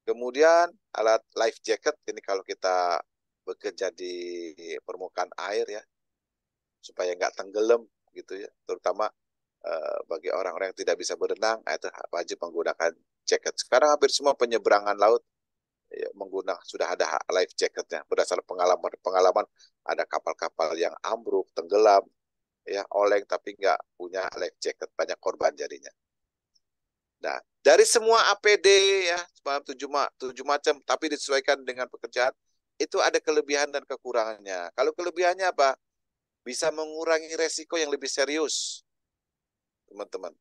Kemudian alat life jacket ini kalau kita bekerja di permukaan air ya supaya nggak tenggelam gitu ya, terutama eh, bagi orang-orang yang tidak bisa berenang nah itu wajib menggunakan jacket. Sekarang hampir semua penyeberangan laut ya, menggunakan sudah ada life jacketnya berdasarkan pengalaman pengalaman ada kapal-kapal yang ambruk tenggelam ya oleng tapi nggak punya life jacket banyak korban jadinya Nah, dari semua APD ya, tujuh, tujuh macam, tapi disesuaikan dengan pekerjaan, itu ada kelebihan dan kekurangannya. Kalau kelebihannya apa? Bisa mengurangi resiko yang lebih serius, teman-teman.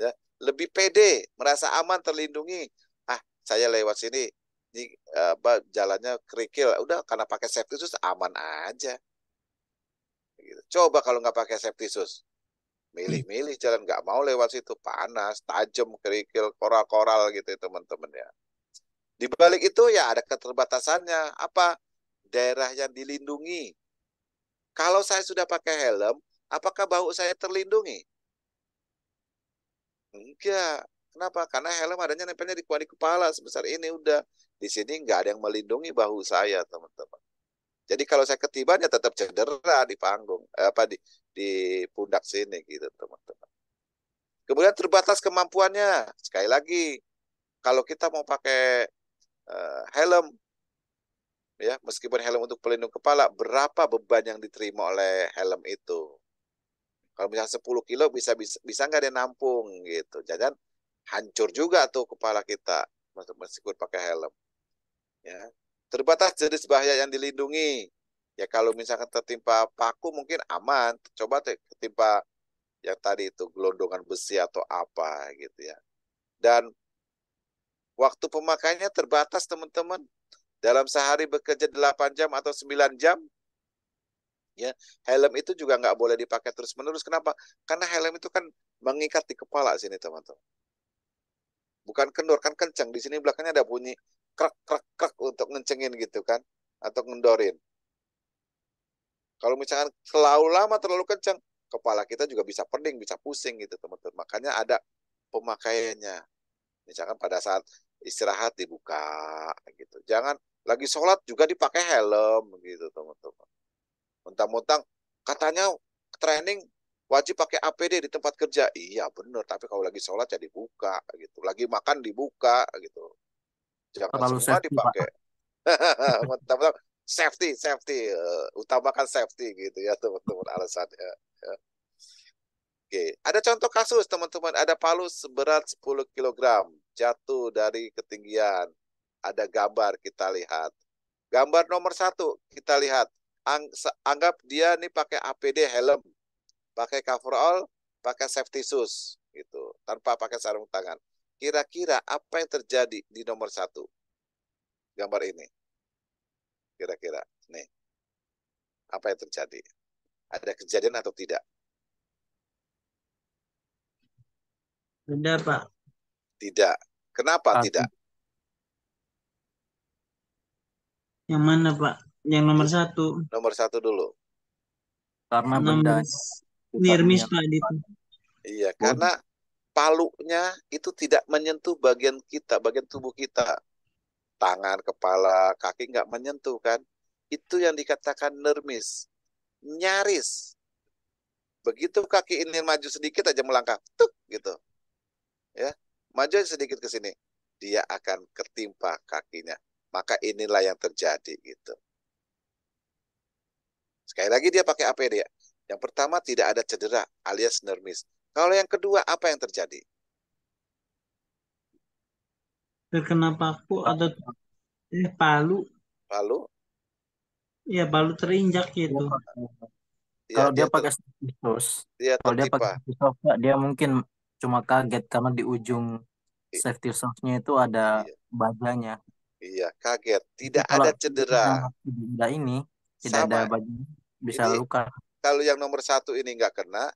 Ya, lebih pede, merasa aman, terlindungi. Ah, saya lewat sini, di, eh, apa, jalannya kerikil, udah karena pakai safety shoes aman aja. Gitu. Coba kalau nggak pakai safety shoes, milih-milih hmm. jalan nggak mau lewat situ panas tajam kerikil koral-koral gitu teman-teman ya di balik itu ya ada keterbatasannya apa daerah yang dilindungi kalau saya sudah pakai helm apakah bau saya terlindungi enggak kenapa karena helm adanya nempelnya di kuali kepala sebesar ini udah di sini nggak ada yang melindungi bahu saya teman-teman jadi kalau saya ketiban ya tetap cedera di panggung apa di di pundak sini gitu teman-teman. Kemudian terbatas kemampuannya. Sekali lagi kalau kita mau pakai uh, helm ya meskipun helm untuk pelindung kepala berapa beban yang diterima oleh helm itu kalau misalnya 10 kilo bisa bisa bisa nggak dia nampung gitu jangan hancur juga tuh kepala kita meskipun pakai helm ya Terbatas jenis bahaya yang dilindungi. Ya kalau misalkan tertimpa paku mungkin aman, coba tertimpa yang tadi itu gelondongan besi atau apa gitu ya. Dan waktu pemakaiannya terbatas teman-teman. Dalam sehari bekerja 8 jam atau 9 jam, ya helm itu juga nggak boleh dipakai terus menerus kenapa karena helm itu kan mengikat di kepala sini teman-teman bukan kendor kan kencang di sini belakangnya ada bunyi krek krek krek untuk ngencengin gitu kan atau ngendorin. Kalau misalkan terlalu lama terlalu kencang, kepala kita juga bisa pening, bisa pusing gitu teman-teman. Makanya ada pemakaiannya. Misalkan pada saat istirahat dibuka gitu. Jangan lagi sholat juga dipakai helm gitu teman-teman. Mentang-mentang katanya training wajib pakai APD di tempat kerja. Iya bener, tapi kalau lagi sholat ya buka gitu. Lagi makan dibuka gitu jangan Terlalu semua dipakai. Mantap-mantap. safety, safety, uh, utamakan safety gitu ya teman-teman alasannya. Ya. Oke, okay. ada contoh kasus teman-teman, ada palu seberat 10 kg jatuh dari ketinggian. Ada gambar kita lihat. Gambar nomor satu kita lihat. Ang anggap dia nih pakai APD helm, pakai cover all, pakai safety shoes gitu, tanpa pakai sarung tangan Kira-kira apa yang terjadi di nomor satu? Gambar ini. Kira-kira. Nih. Apa yang terjadi? Ada kejadian atau tidak? Tidak, Pak. Tidak. Kenapa Pak. tidak? Yang mana, Pak? Yang nomor satu. Nomor satu dulu. Karena benda. Nirmis, Pak. Itu. Iya, karena palunya itu tidak menyentuh bagian kita, bagian tubuh kita. Tangan, kepala, kaki nggak menyentuh kan. Itu yang dikatakan nermis. Nyaris. Begitu kaki ini maju sedikit aja melangkah. Tuk, gitu. Ya, maju sedikit ke sini. Dia akan ketimpa kakinya. Maka inilah yang terjadi gitu. Sekali lagi dia pakai APD ya. Yang pertama tidak ada cedera alias nermis. Kalau yang kedua, apa yang terjadi? Terkena paku atau eh, palu. Palu? Iya palu terinjak gitu. Ya, kalau dia, pakai safety Dia kalau dia pakai safety dia mungkin cuma kaget karena di ujung safety source itu ada iya. bajanya. Iya, kaget. Tidak Jadi ada cedera. Tidak ini, tidak Sama. ada bajanya, bisa ini, luka. Kalau yang nomor satu ini nggak kena,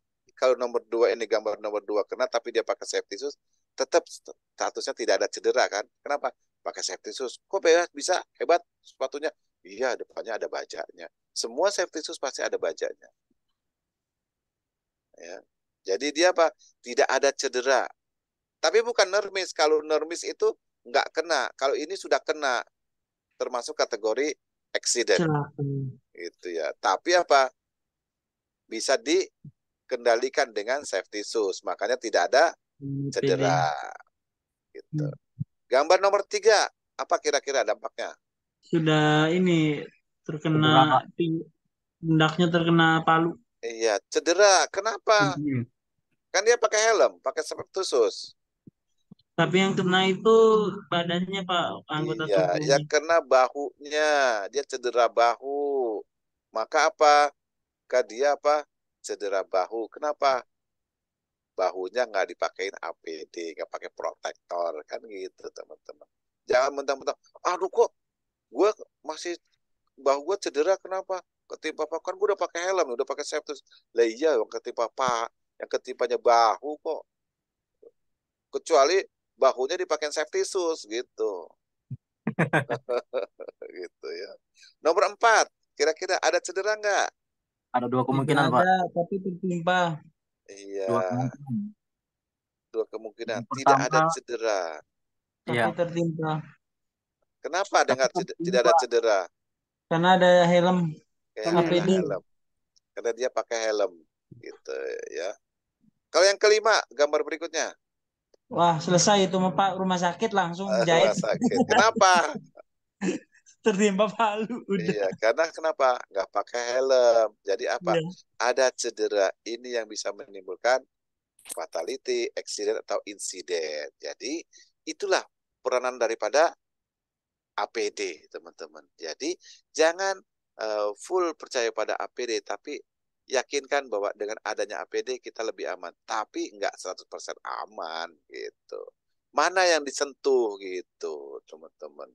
kalau nomor dua ini gambar nomor dua kena tapi dia pakai safety shoes, tetap statusnya tidak ada cedera kan? Kenapa? Pakai safety shoes. Kok bebas bisa? Hebat sepatunya. Iya, depannya ada bajaknya. Semua safety shoes pasti ada bajaknya. Ya. Jadi dia apa? Tidak ada cedera. Tapi bukan nermis. Kalau nermis itu nggak kena. Kalau ini sudah kena, termasuk kategori accident. itu Gitu ya. Tapi apa? Bisa di kendalikan dengan safety shoes. Makanya tidak ada hmm, cedera. Gitu. Gambar nomor tiga, apa kira-kira dampaknya? Sudah ini terkena pundaknya terkena palu. Iya, cedera. Kenapa? Hmm. Kan dia pakai helm, pakai safety shoes. Tapi yang kena itu badannya Pak, anggota iya, tubuhnya. Iya, kena bahunya. Dia cedera bahu. Maka apa? Maka dia apa? cedera bahu. Kenapa? Bahunya nggak dipakein APD, nggak pakai protektor kan gitu teman-teman. Jangan mentang-mentang, aduh kok gue masih bahu gue cedera kenapa? Ketimpa apa kan gue udah pakai helm, udah pakai safety. Lah iya yang ketimpa pak, yang ketimpanya bahu kok. Kecuali bahunya dipakai safety sus gitu. gitu ya. Nomor empat, kira-kira ada cedera nggak? Ada dua kemungkinan, Tidak Pak. tapi tertimpa. Iya. Dua kemungkinan. Dua kemungkinan. Pertama, Tidak ada cedera. Tapi iya. tertimpa. Kenapa ada tidak ada cedera? Karena ada helm. Karena APD. helm. Karena dia pakai helm. Gitu ya. Kalau yang kelima, gambar berikutnya. Wah, selesai itu Pak. Rumah sakit langsung ah, jahit. Rumah sakit. Kenapa? tertimpa palu udah. Iya, karena kenapa? Nggak pakai helm. Jadi apa? Iya. Ada cedera ini yang bisa menimbulkan fatality, accident atau insiden. Jadi itulah peranan daripada APD, teman-teman. Jadi jangan uh, full percaya pada APD, tapi yakinkan bahwa dengan adanya APD kita lebih aman. Tapi nggak 100% aman gitu. Mana yang disentuh gitu, teman-teman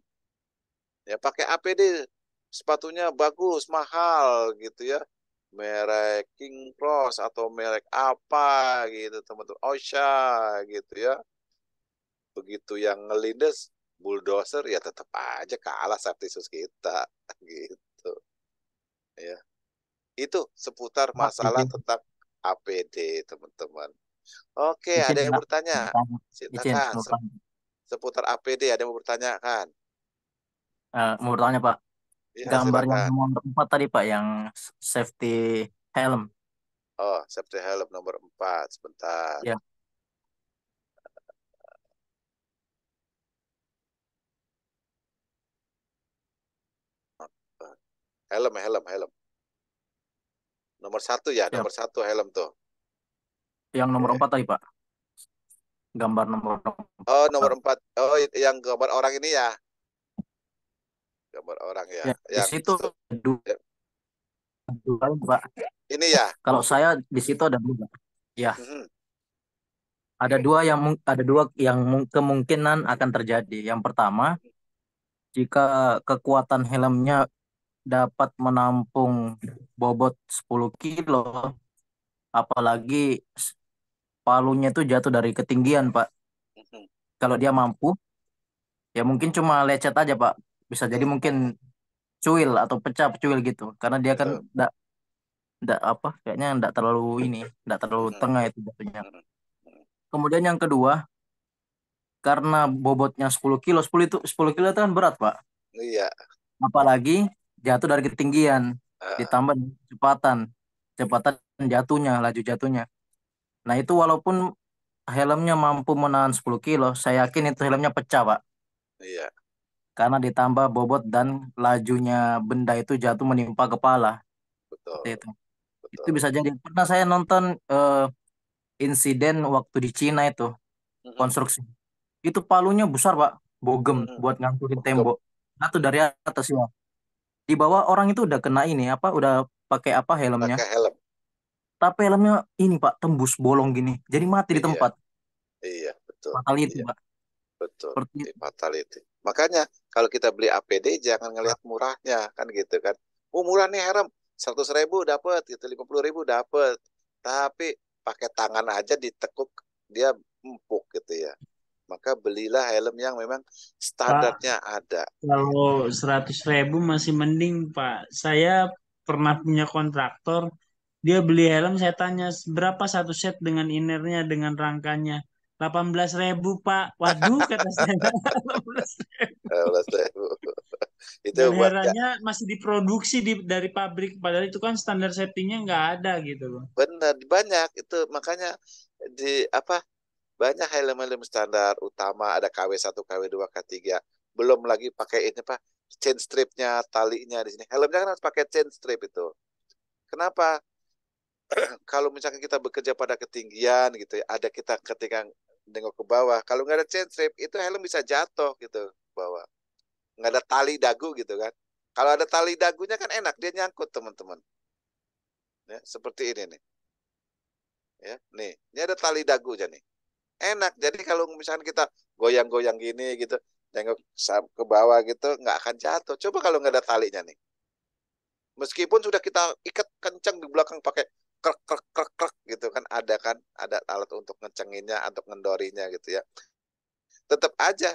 ya pakai APD sepatunya bagus mahal gitu ya merek King Cross atau merek apa gitu teman-teman Osha gitu ya begitu yang ngelindes bulldozer ya tetap aja kalah Saptisus kita gitu ya itu seputar masalah Mas, tentang APD teman-teman oke ada yang bertanya silakan seputar APD ada yang mau bertanyakan Uh, eh, mau bertanya Pak, ya, gambarnya nomor empat tadi Pak yang safety helm. Oh, safety helm nomor empat sebentar. Ya. Helm, helm, helm. Nomor satu ya, ya. nomor satu helm tuh. Yang nomor empat tadi Pak. Gambar nomor. Oh, empat. Oh, nomor empat. Oh, yang gambar orang ini ya gambar orang ya. ya yang... Di situ dua, ya. dua Pak. Ini ya. Kalau saya di situ ada dua. Ya. Hmm. Ada dua yang ada dua yang kemungkinan akan terjadi. Yang pertama, jika kekuatan helmnya dapat menampung bobot 10 kilo, apalagi palunya itu jatuh dari ketinggian, Pak. Hmm. Kalau dia mampu, ya mungkin cuma lecet aja, Pak bisa jadi mungkin cuil atau pecah cuil gitu karena dia kan Betul. enggak apa kayaknya enggak terlalu ini enggak terlalu tengah itu jatuhnya kemudian yang kedua karena bobotnya 10 kilo 10 itu 10 kilo itu kan berat pak iya apalagi jatuh dari ketinggian uh. ditambah kecepatan kecepatan jatuhnya laju jatuhnya nah itu walaupun helmnya mampu menahan 10 kilo saya yakin itu helmnya pecah pak iya karena ditambah bobot dan lajunya benda itu jatuh menimpa kepala. Betul. Itu. Betul. Itu bisa jadi. Pernah saya nonton uh, insiden waktu di Cina itu mm-hmm. konstruksi. Itu palunya besar, Pak. Bogem mm-hmm. buat ngangkutin tembok. Satu dari atas ya. Di bawah orang itu udah kena ini apa udah pakai apa helmnya. Pakai helm. Tapi helmnya ini, Pak, tembus bolong gini. Jadi mati iya. di tempat. Iya, betul. Fatality, iya. Pak. Betul. Seperti... Fatality. Makanya kalau kita beli APD jangan ngelihat ah. murahnya kan gitu kan. Oh murah nih Herem, seratus ribu dapat gitu, puluh ribu dapat. Tapi pakai tangan aja ditekuk dia empuk gitu ya. Maka belilah helm yang memang standarnya Pak, ada. Kalau seratus ribu masih mending Pak. Saya pernah punya kontraktor, dia beli helm saya tanya berapa satu set dengan innernya, dengan rangkanya delapan belas ribu pak waduh kata saya delapan ribu itu ya. masih diproduksi di, dari pabrik padahal itu kan standar settingnya nggak ada gitu loh benar banyak itu makanya di apa banyak helm-helm standar utama ada KW 1 KW 2 k 3 belum lagi pakai ini pak chain stripnya talinya di sini helmnya kan harus pakai chain strip itu kenapa kalau misalkan kita bekerja pada ketinggian gitu ya, ada kita ketika nengok ke bawah. Kalau nggak ada chain strap, itu helm bisa jatuh gitu ke bawah. Nggak ada tali dagu gitu kan. Kalau ada tali dagunya kan enak, dia nyangkut teman-teman. Ya, seperti ini nih. Ya, nih, ini ada tali dagu aja nih. Enak. Jadi kalau misalnya kita goyang-goyang gini gitu, nengok ke bawah gitu, nggak akan jatuh. Coba kalau nggak ada talinya nih. Meskipun sudah kita ikat kencang di belakang pakai krek krek krek krek gitu kan ada kan ada alat untuk ngecenginnya untuk ngendorinya gitu ya tetap aja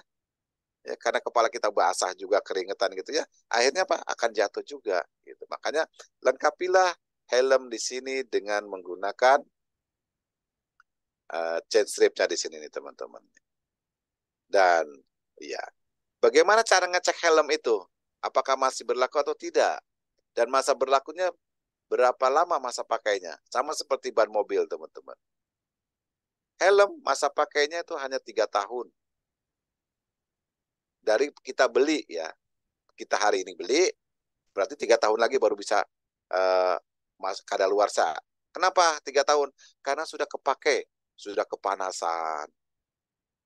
ya karena kepala kita basah juga keringetan gitu ya akhirnya apa akan jatuh juga gitu makanya lengkapilah helm di sini dengan menggunakan uh, chain stripnya di sini nih teman-teman dan ya bagaimana cara ngecek helm itu apakah masih berlaku atau tidak dan masa berlakunya berapa lama masa pakainya. Sama seperti ban mobil, teman-teman. Helm masa pakainya itu hanya tiga tahun. Dari kita beli ya, kita hari ini beli, berarti tiga tahun lagi baru bisa uh, eh, luar sa Kenapa tiga tahun? Karena sudah kepake, sudah kepanasan,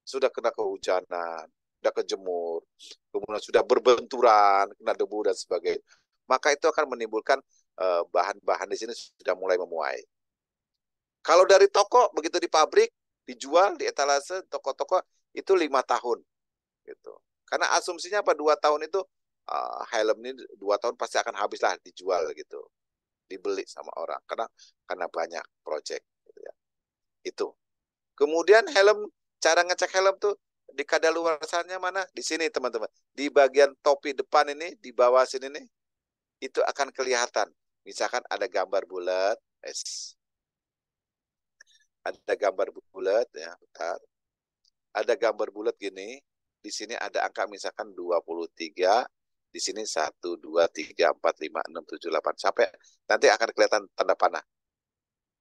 sudah kena kehujanan, sudah kejemur, kemudian sudah berbenturan, kena debu dan sebagainya. Maka itu akan menimbulkan Eh, bahan-bahan di sini sudah mulai memuai. Kalau dari toko begitu di pabrik dijual di etalase toko-toko itu lima tahun gitu. Karena asumsinya apa dua tahun itu uh, helm ini dua tahun pasti akan habis lah dijual gitu, dibeli sama orang karena karena banyak proyek gitu ya. Itu. Kemudian helm cara ngecek helm tuh di kadaluarsanya mana? Di sini teman-teman. Di bagian topi depan ini, di bawah sini nih, itu akan kelihatan misalkan ada gambar bulat, es. Ada gambar bulat ya, bentar. Ada gambar bulat gini, di sini ada angka misalkan 23, di sini 1 2 3 4 5 6 7 8 sampai nanti akan kelihatan tanda panah.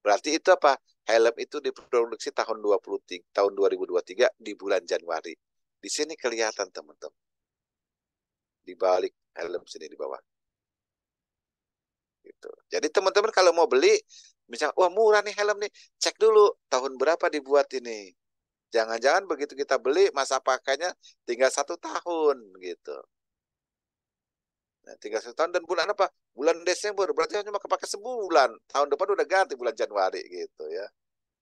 Berarti itu apa? Helm itu diproduksi tahun 23, tahun 2023 di bulan Januari. Di sini kelihatan teman-teman. Di balik helm sini di bawah gitu. Jadi teman-teman kalau mau beli misalnya wah murah nih helm nih, cek dulu tahun berapa dibuat ini. Jangan-jangan begitu kita beli masa pakainya tinggal satu tahun gitu. Nah, tinggal satu tahun dan bulan apa? Bulan Desember berarti hanya kepake sebulan. Tahun depan udah ganti bulan Januari gitu ya.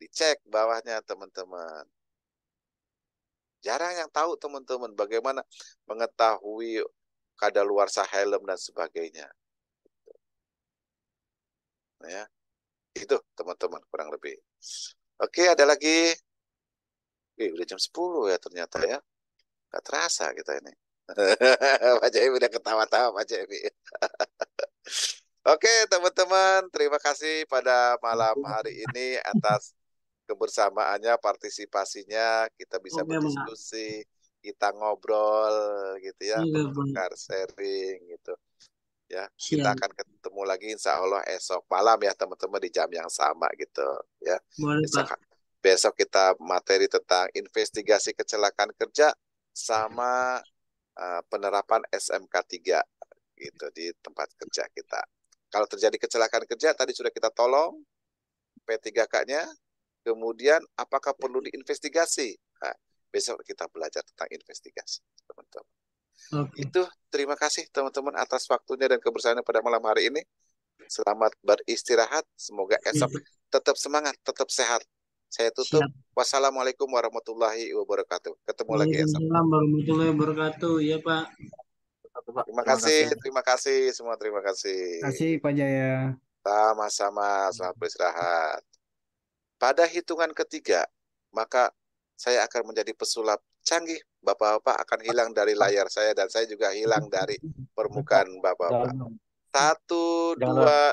Dicek bawahnya teman-teman. Jarang yang tahu teman-teman bagaimana mengetahui kadar kadaluarsa helm dan sebagainya ya itu teman-teman kurang lebih oke ada lagi Wih, udah jam 10 ya ternyata ya nggak terasa kita ini Pak Jai udah ketawa-tawa Pak Jai Oke teman-teman, terima kasih pada malam hari ini atas kebersamaannya, partisipasinya, kita bisa oh, berdiskusi, kita ngobrol gitu ya, iya, tukar sharing gitu ya. Siap. Kita akan ketemu lagi insya Allah esok malam ya teman-teman di jam yang sama gitu ya. Boleh, besok, Pak. besok kita materi tentang investigasi kecelakaan kerja sama uh, penerapan SMK 3 gitu di tempat kerja kita. Kalau terjadi kecelakaan kerja tadi sudah kita tolong P3K-nya. Kemudian apakah perlu diinvestigasi? Nah, besok kita belajar tentang investigasi, teman-teman. Okay. Itu terima kasih teman-teman atas waktunya dan kebersamaan pada malam hari ini. Selamat beristirahat. Semoga iya. esok tetap semangat, tetap sehat. Saya tutup. Siap. Wassalamualaikum warahmatullahi wabarakatuh. Ketemu lagi esok. warahmatullahi wabarakatuh. Ya Pak. Terima, kasih, kasih, terima kasih semua, terima kasih. Terima kasih Pak Jaya. Sama-sama, selamat beristirahat. Pada hitungan ketiga, maka saya akan menjadi pesulap canggih, Bapak-bapak akan hilang dari layar saya dan saya juga hilang dari permukaan Bapak-bapak. Satu, dua,